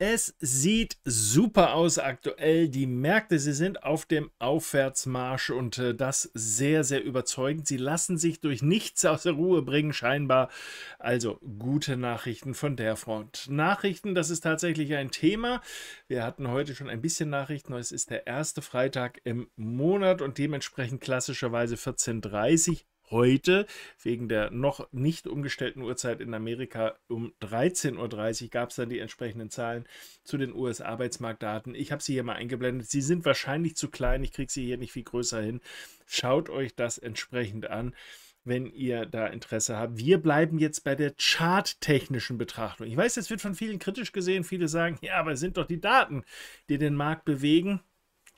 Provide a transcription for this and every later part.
Es sieht super aus aktuell. Die Märkte, sie sind auf dem Aufwärtsmarsch und äh, das sehr, sehr überzeugend. Sie lassen sich durch nichts aus der Ruhe bringen, scheinbar. Also gute Nachrichten von der Front. Nachrichten, das ist tatsächlich ein Thema. Wir hatten heute schon ein bisschen Nachrichten. Es ist der erste Freitag im Monat und dementsprechend klassischerweise 14.30 Uhr heute wegen der noch nicht umgestellten Uhrzeit in Amerika um 13.30 Uhr gab es dann die entsprechenden Zahlen zu den US-Arbeitsmarktdaten. Ich habe sie hier mal eingeblendet. Sie sind wahrscheinlich zu klein. Ich kriege sie hier nicht viel größer hin. Schaut euch das entsprechend an wenn ihr da Interesse habt. Wir bleiben jetzt bei der charttechnischen Betrachtung. Ich weiß, es wird von vielen kritisch gesehen. Viele sagen, ja, aber es sind doch die Daten, die den Markt bewegen.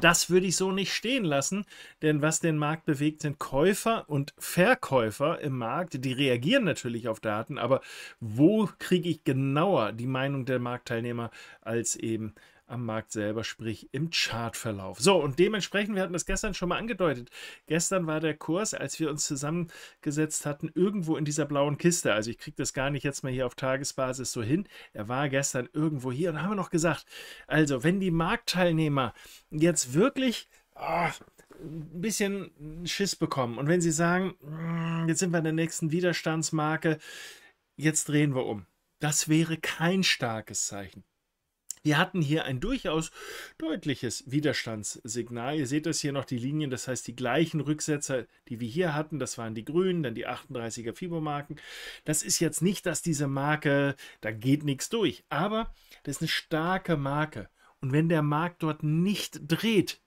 Das würde ich so nicht stehen lassen, denn was den Markt bewegt, sind Käufer und Verkäufer im Markt. Die reagieren natürlich auf Daten, aber wo kriege ich genauer die Meinung der Marktteilnehmer als eben am Markt selber, sprich im Chartverlauf. So, und dementsprechend, wir hatten das gestern schon mal angedeutet. Gestern war der Kurs, als wir uns zusammengesetzt hatten, irgendwo in dieser blauen Kiste. Also ich kriege das gar nicht jetzt mal hier auf Tagesbasis so hin. Er war gestern irgendwo hier und haben wir noch gesagt, also wenn die Marktteilnehmer jetzt wirklich... Oh, ein bisschen Schiss bekommen. Und wenn sie sagen, mm, jetzt sind wir in der nächsten Widerstandsmarke, jetzt drehen wir um. Das wäre kein starkes Zeichen. Wir hatten hier ein durchaus deutliches Widerstandssignal. Ihr seht das hier noch, die Linien, das heißt die gleichen Rücksetzer, die wir hier hatten. Das waren die grünen, dann die 38er fibo Das ist jetzt nicht, dass diese Marke, da geht nichts durch, aber das ist eine starke Marke. Und wenn der Markt dort nicht dreht,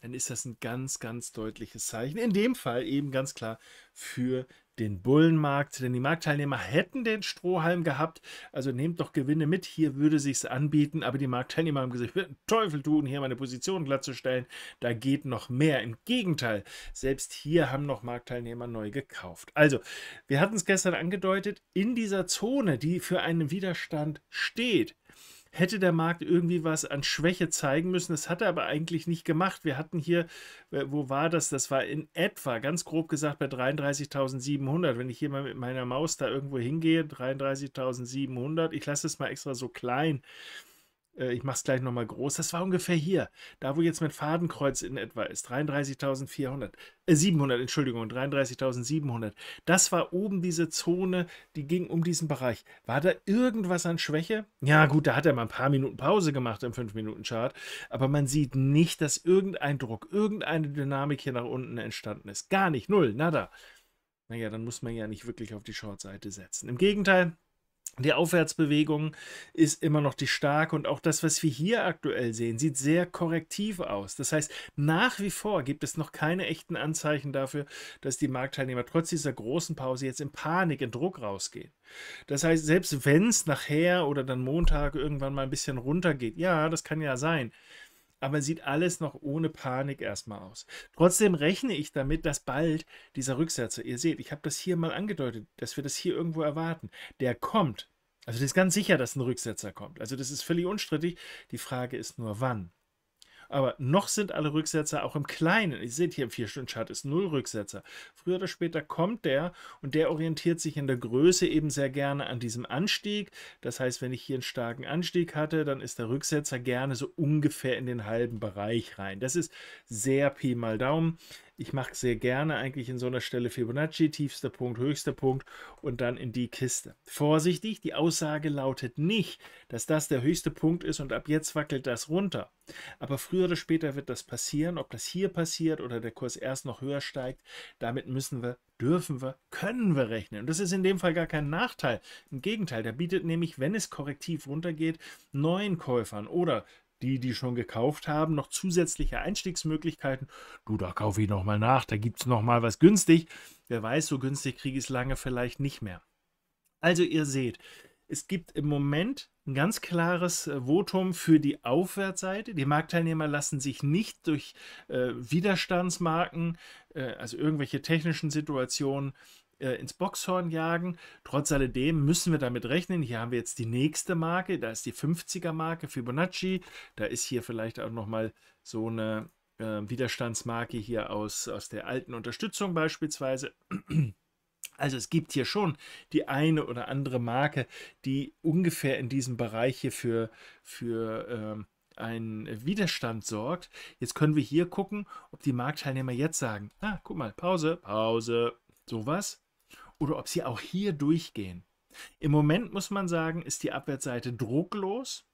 dann ist das ein ganz, ganz deutliches Zeichen. In dem Fall eben ganz klar für den Bullenmarkt, denn die Marktteilnehmer hätten den Strohhalm gehabt. Also nehmt doch Gewinne mit. Hier würde sich's anbieten, aber die Marktteilnehmer haben gesagt, ich würde einen Teufel tun, hier meine Position glatt zu stellen. Da geht noch mehr. Im Gegenteil, selbst hier haben noch Marktteilnehmer neu gekauft. Also, wir hatten es gestern angedeutet, in dieser Zone, die für einen Widerstand steht, hätte der Markt irgendwie was an Schwäche zeigen müssen. Das hat er aber eigentlich nicht gemacht. Wir hatten hier, äh, wo war das? Das war in etwa, ganz grob gesagt, bei 33.700. Wenn ich hier mal mit meiner Maus da irgendwo hingehe, 33.700, ich lasse es mal extra so klein äh, ich mache es gleich nochmal groß, das war ungefähr hier, da wo jetzt mit Fadenkreuz in etwa ist, 33.400, äh, 700, Entschuldigung, 33.700. Das war oben diese Zone, die ging um diesen Bereich. War da irgendwas an Schwäche? Ja gut, da hat er mal ein paar Minuten Pause gemacht im 5-Minuten-Chart, aber man sieht nicht, dass irgendein Druck, irgendeine Dynamik hier nach unten entstanden ist. Gar nicht, null, nada. Naja, dann muss man ja nicht wirklich auf die Short-Seite setzen. Im Gegenteil, die Aufwärtsbewegung ist immer noch die starke und auch das, was wir hier aktuell sehen, sieht sehr korrektiv aus. Das heißt, nach wie vor gibt es noch keine echten Anzeichen dafür, dass die Marktteilnehmer trotz dieser großen Pause jetzt in Panik, in Druck rausgehen. Das heißt, selbst wenn es nachher oder dann Montag irgendwann mal ein bisschen runtergeht, ja, das kann ja sein, aber sieht alles noch ohne Panik erstmal aus. Trotzdem rechne ich damit, dass bald dieser Rücksetzer, ihr seht, ich habe das hier mal angedeutet, dass wir das hier irgendwo erwarten, der kommt. Also das ist ganz sicher, dass ein Rücksetzer kommt. Also das ist völlig unstrittig. Die Frage ist nur, wann. Aber noch sind alle Rücksetzer auch im Kleinen. Ihr seht hier im 4-Stunden-Chart ist null Rücksetzer. Früher oder später kommt der und der orientiert sich in der Größe eben sehr gerne an diesem Anstieg. Das heißt, wenn ich hier einen starken Anstieg hatte, dann ist der Rücksetzer gerne so ungefähr in den halben Bereich rein. Das ist sehr Pi mal Daumen. Ich mache sehr gerne eigentlich in so einer Stelle Fibonacci, tiefster Punkt, höchster Punkt und dann in die Kiste. Vorsichtig, die Aussage lautet nicht, dass das der höchste Punkt ist und ab jetzt wackelt das runter. Aber früher oder später wird das passieren. Ob das hier passiert oder der Kurs erst noch höher steigt, damit müssen wir, dürfen wir, können wir rechnen. Und das ist in dem Fall gar kein Nachteil. Im Gegenteil, der bietet nämlich, wenn es korrektiv runtergeht, neuen Käufern oder die, die schon gekauft haben, noch zusätzliche Einstiegsmöglichkeiten. Du, da kaufe ich nochmal nach, da gibt es nochmal was günstig. Wer weiß, so günstig kriege ich es lange vielleicht nicht mehr. Also ihr seht, es gibt im Moment ein ganz klares äh, Votum für die Aufwärtsseite. Die Marktteilnehmer lassen sich nicht durch äh, Widerstandsmarken, äh, also irgendwelche technischen Situationen, äh, ins Boxhorn jagen. Trotz alledem müssen wir damit rechnen. Hier haben wir jetzt die nächste Marke, da ist die 50er Marke Fibonacci. Da ist hier vielleicht auch nochmal so eine äh, Widerstandsmarke hier aus, aus der alten Unterstützung beispielsweise. Also es gibt hier schon die eine oder andere Marke, die ungefähr in diesem Bereich hier für, für ähm, einen Widerstand sorgt. Jetzt können wir hier gucken, ob die Marktteilnehmer jetzt sagen, ah, guck mal, Pause, Pause, sowas oder ob sie auch hier durchgehen. Im Moment muss man sagen, ist die Abwärtsseite drucklos.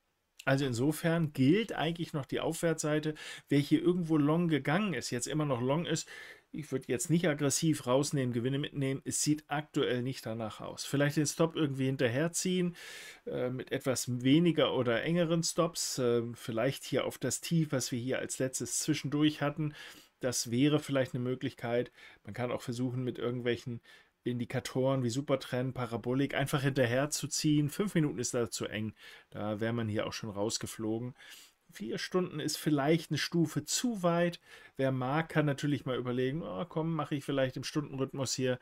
Also insofern gilt eigentlich noch die Aufwärtsseite. Wer hier irgendwo long gegangen ist, jetzt immer noch long ist, ich würde jetzt nicht aggressiv rausnehmen, Gewinne mitnehmen. Es sieht aktuell nicht danach aus. Vielleicht den Stop irgendwie hinterherziehen äh, mit etwas weniger oder engeren Stops. Äh, vielleicht hier auf das Tief, was wir hier als letztes zwischendurch hatten. Das wäre vielleicht eine Möglichkeit. Man kann auch versuchen, mit irgendwelchen Indikatoren wie Supertrend, Parabolik einfach hinterher zu ziehen. Fünf Minuten ist da zu eng. Da wäre man hier auch schon rausgeflogen. Vier Stunden ist vielleicht eine Stufe zu weit. Wer mag, kann natürlich mal überlegen, oh, komm, mache ich vielleicht im Stundenrhythmus hier.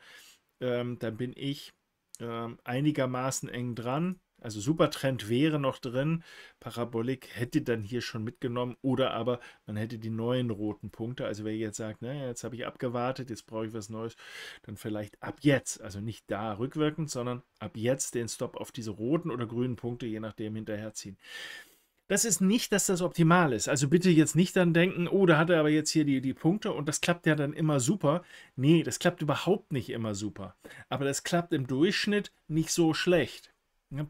Ähm, dann bin ich ähm, einigermaßen eng dran. Also Supertrend wäre noch drin, Parabolik hätte dann hier schon mitgenommen oder aber man hätte die neuen roten Punkte. Also wer jetzt sagt, naja, jetzt habe ich abgewartet, jetzt brauche ich was Neues, dann vielleicht ab jetzt, also nicht da rückwirkend, sondern ab jetzt den Stop auf diese roten oder grünen Punkte, je nachdem, hinterherziehen. Das ist nicht, dass das optimal ist. Also bitte jetzt nicht dann denken, oh, da hat er aber jetzt hier die, die Punkte und das klappt ja dann immer super. Nee, das klappt überhaupt nicht immer super. Aber das klappt im Durchschnitt nicht so schlecht.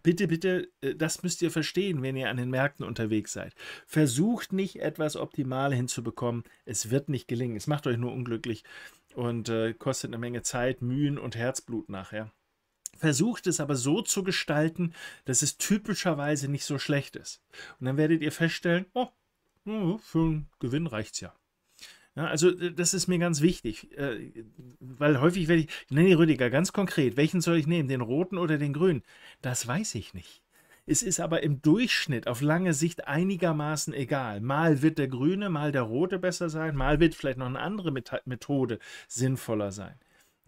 Bitte, bitte, äh, das müsst ihr verstehen, wenn ihr an den Märkten unterwegs seid. Versucht nicht, etwas optimal hinzubekommen. Es wird nicht gelingen. Es macht euch nur unglücklich und äh, kostet eine Menge Zeit, Mühen und Herzblut nachher. Versucht es aber so zu gestalten, dass es typischerweise nicht so schlecht ist. Und dann werdet ihr feststellen, oh, oh für einen Gewinn reicht es ja. Ja, also das ist mir ganz wichtig, äh, weil häufig werde ich, ich nenne Rüdiger ganz konkret, welchen soll ich nehmen, den roten oder den grünen? Das weiß ich nicht. Es ist aber im Durchschnitt auf lange Sicht einigermaßen egal. Mal wird der grüne, mal der rote besser sein, mal wird vielleicht noch eine andere Methode sinnvoller sein.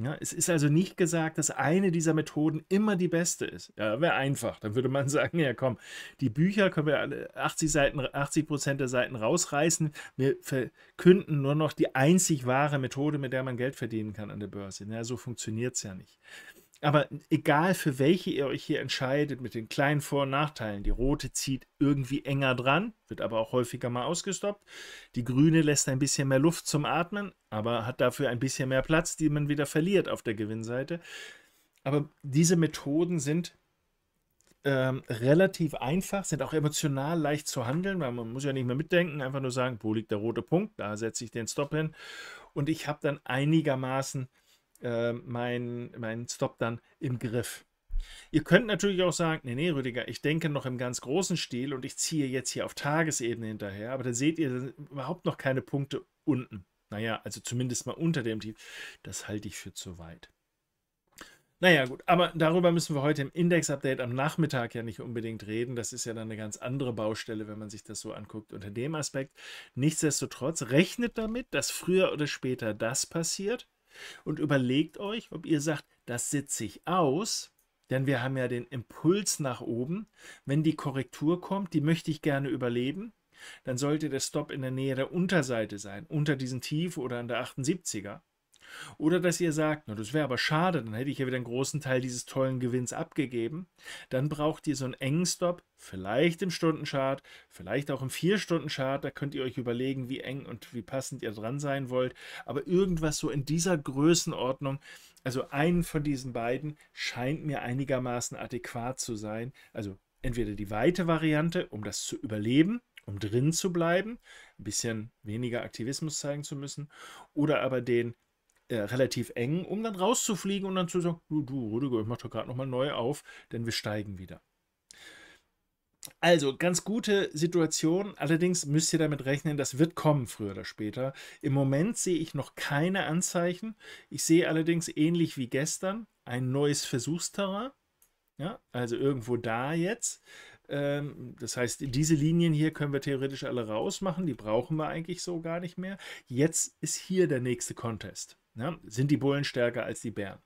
Ja, es ist also nicht gesagt, dass eine dieser Methoden immer die beste ist. Ja, wäre einfach. Dann würde man sagen, ja komm, die Bücher können wir alle 80 Seiten, 80 Prozent der Seiten rausreißen. Wir verkünden nur noch die einzig wahre Methode, mit der man Geld verdienen kann an der Börse. Ja, so funktioniert es ja nicht. Aber egal für welche ihr euch hier entscheidet, mit den kleinen Vor- und Nachteilen, die rote zieht irgendwie enger dran, wird aber auch häufiger mal ausgestoppt. Die grüne lässt ein bisschen mehr Luft zum Atmen, aber hat dafür ein bisschen mehr Platz, die man wieder verliert auf der Gewinnseite. Aber diese Methoden sind ähm, relativ einfach, sind auch emotional leicht zu handeln, weil man muss ja nicht mehr mitdenken, einfach nur sagen, wo liegt der rote Punkt, da setze ich den Stop hin. Und ich habe dann einigermaßen äh, meinen mein Stop dann im Griff. Ihr könnt natürlich auch sagen, nee, nee, Rüdiger, ich denke noch im ganz großen Stil und ich ziehe jetzt hier auf Tagesebene hinterher, aber da seht ihr überhaupt noch keine Punkte unten. Naja, also zumindest mal unter dem Tief. Das halte ich für zu weit. Naja, gut, aber darüber müssen wir heute im Index-Update am Nachmittag ja nicht unbedingt reden. Das ist ja dann eine ganz andere Baustelle, wenn man sich das so anguckt unter dem Aspekt. Nichtsdestotrotz rechnet damit, dass früher oder später das passiert und überlegt euch, ob ihr sagt, das sitze ich aus, denn wir haben ja den Impuls nach oben. Wenn die Korrektur kommt, die möchte ich gerne überleben, dann sollte der Stop in der Nähe der Unterseite sein, unter diesem Tief oder an der 78er. Oder dass ihr sagt, na, das wäre aber schade, dann hätte ich ja wieder einen großen Teil dieses tollen Gewinns abgegeben. Dann braucht ihr so einen engen Stop, vielleicht im Stundenchart, vielleicht auch im Vier-Stunden-Chart. Da könnt ihr euch überlegen, wie eng und wie passend ihr dran sein wollt. Aber irgendwas so in dieser Größenordnung, also einen von diesen beiden, scheint mir einigermaßen adäquat zu sein. Also entweder die weite Variante, um das zu überleben, um drin zu bleiben, ein bisschen weniger Aktivismus zeigen zu müssen, oder aber den äh, relativ eng, um dann rauszufliegen und dann zu sagen, du, du Rüdiger, ich mache doch gerade nochmal neu auf, denn wir steigen wieder. Also, ganz gute Situation. Allerdings müsst ihr damit rechnen, das wird kommen früher oder später. Im Moment sehe ich noch keine Anzeichen. Ich sehe allerdings ähnlich wie gestern ein neues Versuchsterrain. Ja, also irgendwo da jetzt. Ähm, das heißt, diese Linien hier können wir theoretisch alle rausmachen. Die brauchen wir eigentlich so gar nicht mehr. Jetzt ist hier der nächste Contest. Ja, ne? sind die Bullen stärker als die Bären?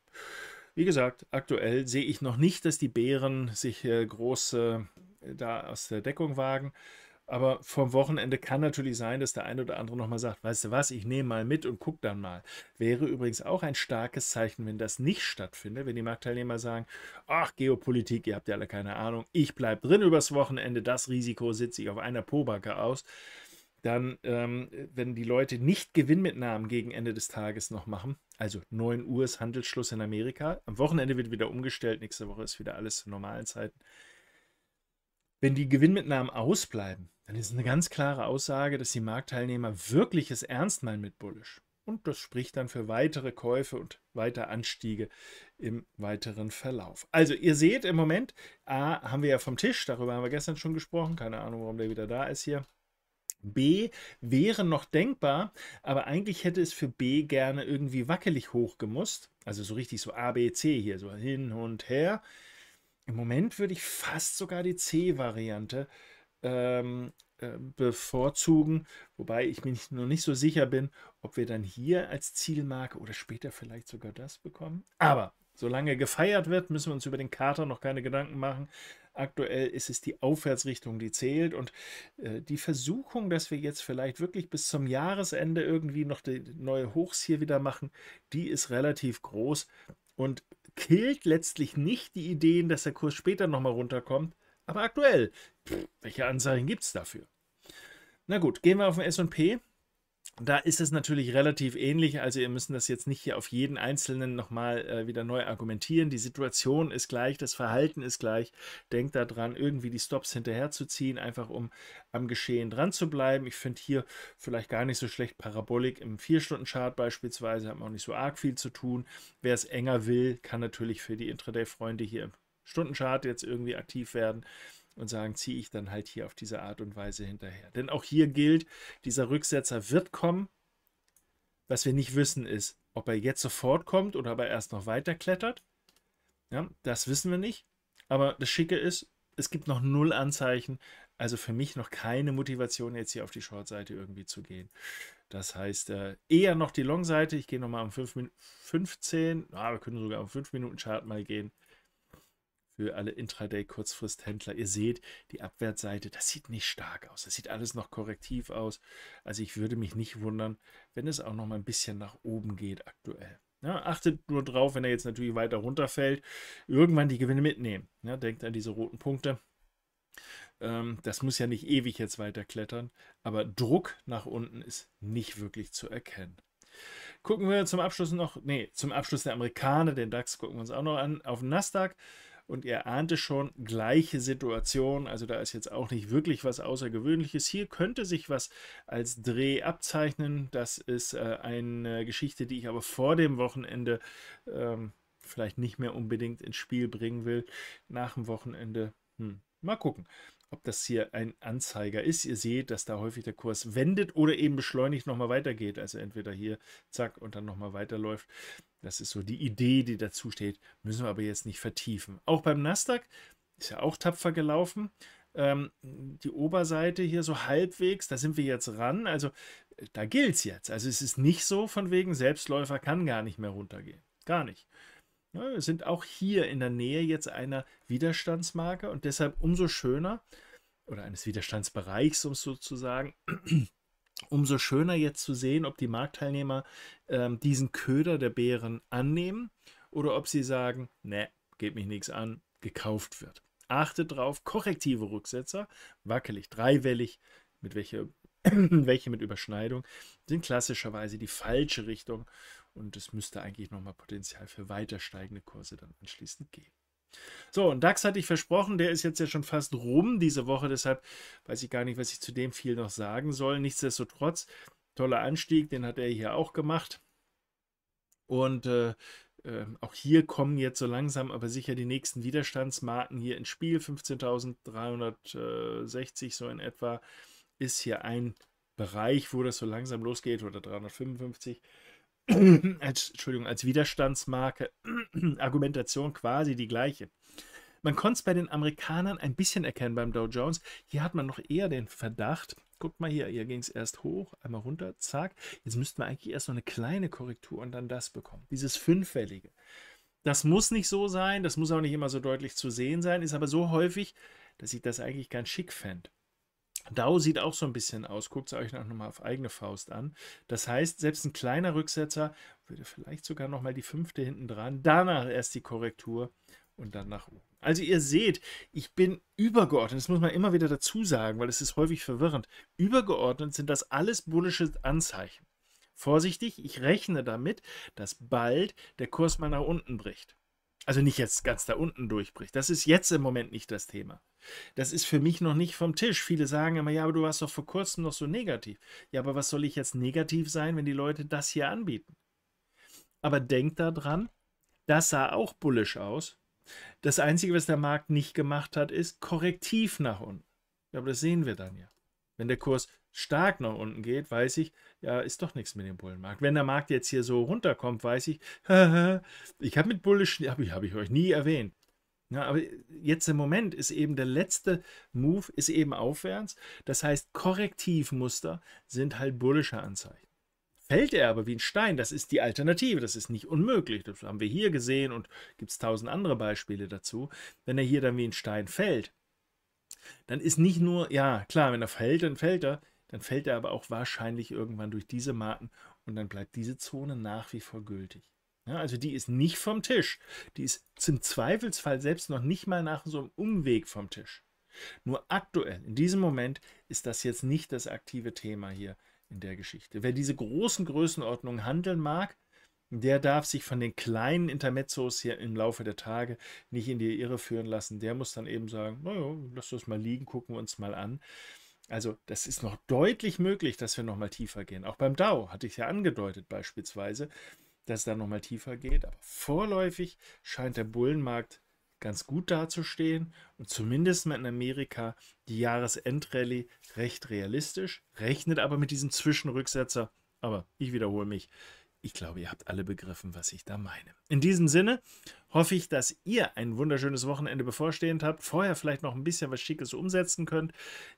Wie gesagt, aktuell sehe ich noch nicht, dass die Bären sich äh, große äh, da aus der Deckung wagen. Aber vom Wochenende kann natürlich sein, dass der eine oder andere nochmal sagt, weißt du was, ich nehme mal mit und gucke dann mal. Wäre übrigens auch ein starkes Zeichen, wenn das nicht stattfindet, wenn die Marktteilnehmer sagen, ach, Geopolitik, ihr habt ja alle keine Ahnung, ich bleibe drin übers Wochenende, das Risiko sitze ich auf einer Pobacke aus. Dann, ähm, wenn die Leute nicht Gewinnmitnahmen gegen Ende des Tages noch machen, also 9 Uhr ist Handelsschluss in Amerika, am Wochenende wird wieder umgestellt, nächste Woche ist wieder alles zu normalen Zeiten. Wenn die Gewinnmitnahmen ausbleiben, dann ist es eine ganz klare Aussage, dass die Marktteilnehmer wirklich es ernst meinen mit Bullish. Und das spricht dann für weitere Käufe und weitere Anstiege im weiteren Verlauf. Also ihr seht im Moment, A, haben wir ja vom Tisch, darüber haben wir gestern schon gesprochen, keine Ahnung, warum der wieder da ist hier. B wäre noch denkbar, aber eigentlich hätte es für B gerne irgendwie wackelig hochgemusst. Also so richtig so A, B, C hier, so hin und her. Im Moment würde ich fast sogar die C-Variante äh, ähm, äh, bevorzugen, wobei ich mir nicht, noch nicht so sicher bin, ob wir dann hier als Zielmarke oder später vielleicht sogar das bekommen. Aber solange gefeiert wird, müssen wir uns über den Kater noch keine Gedanken machen. Aktuell ist es die Aufwärtsrichtung, die zählt und äh, die Versuchung, dass wir jetzt vielleicht wirklich bis zum Jahresende irgendwie noch die neue Hochs hier wieder machen, die ist relativ groß und killt letztlich nicht die Ideen, dass der Kurs später nochmal runterkommt, aber aktuell, pff, welche Anzeichen gibt es dafür? Na gut, gehen wir auf den SP. Da ist es natürlich relativ ähnlich, also ihr müsst das jetzt nicht hier auf jeden Einzelnen nochmal äh, wieder neu argumentieren. Die Situation ist gleich, das Verhalten ist gleich. Denkt daran, irgendwie die Stops hinterherzuziehen, einfach um am Geschehen dran zu bleiben. Ich finde hier vielleicht gar nicht so schlecht Parabolik im 4-Stunden-Chart beispielsweise, haben auch nicht so arg viel zu tun. Wer es enger will, kann natürlich für die Intraday-Freunde hier im Stundenchart jetzt irgendwie aktiv werden und sagen, ziehe ich dann halt hier auf diese Art und Weise hinterher. Denn auch hier gilt, dieser Rücksetzer wird kommen. Was wir nicht wissen ist, ob er jetzt sofort kommt oder ob er erst noch weiter klettert. Ja, das wissen wir nicht. Aber das Schicke ist, es gibt noch null Anzeichen. Also für mich noch keine Motivation, jetzt hier auf die Short-Seite irgendwie zu gehen. Das heißt, äh, eher noch die Long-Seite. Ich gehe nochmal um 5 Minuten 15. Ah, wir können sogar um 5 Minuten Chart mal gehen für alle Intraday-Kurzfristhändler. Ihr seht die Abwärtsseite, das sieht nicht stark aus. Das sieht alles noch korrektiv aus. Also ich würde mich nicht wundern, wenn es auch noch mal ein bisschen nach oben geht aktuell. Ja, achtet nur drauf, wenn er jetzt natürlich weiter runterfällt, irgendwann die Gewinne mitnehmen. Ja, denkt an diese roten Punkte. Ähm, das muss ja nicht ewig jetzt weiter klettern, aber Druck nach unten ist nicht wirklich zu erkennen. Gucken wir zum Abschluss noch, nee, zum Abschluss der Amerikaner, den DAX gucken wir uns auch noch an, auf den Nasdaq und ihr ahnte schon, gleiche Situation, also da ist jetzt auch nicht wirklich was Außergewöhnliches. Hier könnte sich was als Dreh abzeichnen. Das ist äh, eine Geschichte, die ich aber vor dem Wochenende ähm, vielleicht nicht mehr unbedingt ins Spiel bringen will. Nach dem Wochenende, hm, mal gucken ob das hier ein Anzeiger ist. Ihr seht, dass da häufig der Kurs wendet oder eben beschleunigt nochmal weitergeht. Also entweder hier, zack, und dann nochmal weiterläuft. Das ist so die Idee, die dazu steht, müssen wir aber jetzt nicht vertiefen. Auch beim Nasdaq ist ja auch tapfer gelaufen. Ähm, die Oberseite hier so halbwegs, da sind wir jetzt ran. Also äh, da gilt es jetzt. Also es ist nicht so von wegen Selbstläufer kann gar nicht mehr runtergehen. Gar nicht. Ja, wir sind auch hier in der Nähe jetzt einer Widerstandsmarke und deshalb umso schöner oder eines Widerstandsbereichs, um es so zu sagen umso schöner jetzt zu sehen, ob die Marktteilnehmer ähm, diesen Köder der Bären annehmen oder ob sie sagen, ne, geht mich nichts an, gekauft wird. Achtet drauf, korrektive Rücksetzer, wackelig, dreiwellig, mit welche, welche mit Überschneidung, sind klassischerweise die falsche Richtung und es müsste eigentlich nochmal Potenzial für weiter steigende Kurse dann anschließend geben. So, und DAX hatte ich versprochen, der ist jetzt ja schon fast rum diese Woche, deshalb weiß ich gar nicht, was ich zu dem viel noch sagen soll. Nichtsdestotrotz, toller Anstieg, den hat er hier auch gemacht. Und äh, ähm, auch hier kommen jetzt so langsam, aber sicher die nächsten Widerstandsmarken hier ins Spiel. 15.360 so in etwa ist hier ein Bereich, wo das so langsam losgeht oder 355. Entschuldigung, als Widerstandsmarke Argumentation quasi die gleiche. Man konnte es bei den Amerikanern ein bisschen erkennen beim Dow Jones. Hier hat man noch eher den Verdacht, guckt mal hier, hier ging es erst hoch, einmal runter, zack. Jetzt müssten wir eigentlich erst noch eine kleine Korrektur und dann das bekommen. Dieses Fünffällige. Das muss nicht so sein, das muss auch nicht immer so deutlich zu sehen sein, ist aber so häufig, dass ich das eigentlich ganz schick fände. DAO sieht auch so ein bisschen aus, guckt es euch noch mal auf eigene Faust an. Das heißt, selbst ein kleiner Rücksetzer würde vielleicht sogar noch mal die fünfte hinten dran, danach erst die Korrektur und dann nach oben. Also ihr seht, ich bin übergeordnet, das muss man immer wieder dazu sagen, weil es ist häufig verwirrend. Übergeordnet sind das alles bullische Anzeichen. Vorsichtig, ich rechne damit, dass bald der Kurs mal nach unten bricht. Also nicht jetzt ganz da unten durchbricht. Das ist jetzt im Moment nicht das Thema. Das ist für mich noch nicht vom Tisch. Viele sagen immer, ja, aber du warst doch vor kurzem noch so negativ. Ja, aber was soll ich jetzt negativ sein, wenn die Leute das hier anbieten? Aber denkt daran, das sah auch bullisch aus. Das Einzige, was der Markt nicht gemacht hat, ist korrektiv nach unten. Ja, Aber das sehen wir dann ja. Wenn der Kurs stark nach unten geht, weiß ich, ja, ist doch nichts mit dem Bullenmarkt. Wenn der Markt jetzt hier so runterkommt, weiß ich, ich habe mit bullischen, habe ich, hab ich euch nie erwähnt. Ja, aber jetzt im Moment ist eben der letzte Move ist eben aufwärts. Das heißt, Korrektivmuster sind halt bullische Anzeichen. Fällt er aber wie ein Stein, das ist die Alternative, das ist nicht unmöglich. Das haben wir hier gesehen und gibt es tausend andere Beispiele dazu. Wenn er hier dann wie ein Stein fällt, dann ist nicht nur, ja klar, wenn er fällt, dann fällt er, dann fällt er aber auch wahrscheinlich irgendwann durch diese Marken und dann bleibt diese Zone nach wie vor gültig. Ja, also die ist nicht vom Tisch. Die ist zum Zweifelsfall selbst noch nicht mal nach so einem Umweg vom Tisch. Nur aktuell, in diesem Moment, ist das jetzt nicht das aktive Thema hier in der Geschichte. Wer diese großen Größenordnungen handeln mag, der darf sich von den kleinen Intermezzos hier im Laufe der Tage nicht in die Irre führen lassen. Der muss dann eben sagen, naja, lass das mal liegen, gucken wir uns mal an. Also das ist noch deutlich möglich, dass wir noch mal tiefer gehen. Auch beim DAO hatte ich ja angedeutet beispielsweise dass es da nochmal tiefer geht. Aber vorläufig scheint der Bullenmarkt ganz gut dazustehen und zumindest mal in Amerika die Jahresendrallye recht realistisch, rechnet aber mit diesem Zwischenrücksetzer. Aber ich wiederhole mich, ich glaube, ihr habt alle begriffen, was ich da meine. In diesem Sinne hoffe ich, dass ihr ein wunderschönes Wochenende bevorstehend habt, vorher vielleicht noch ein bisschen was Schickes umsetzen könnt.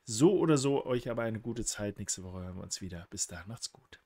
So oder so euch aber eine gute Zeit. Nächste Woche hören wir uns wieder. Bis dahin, macht's gut.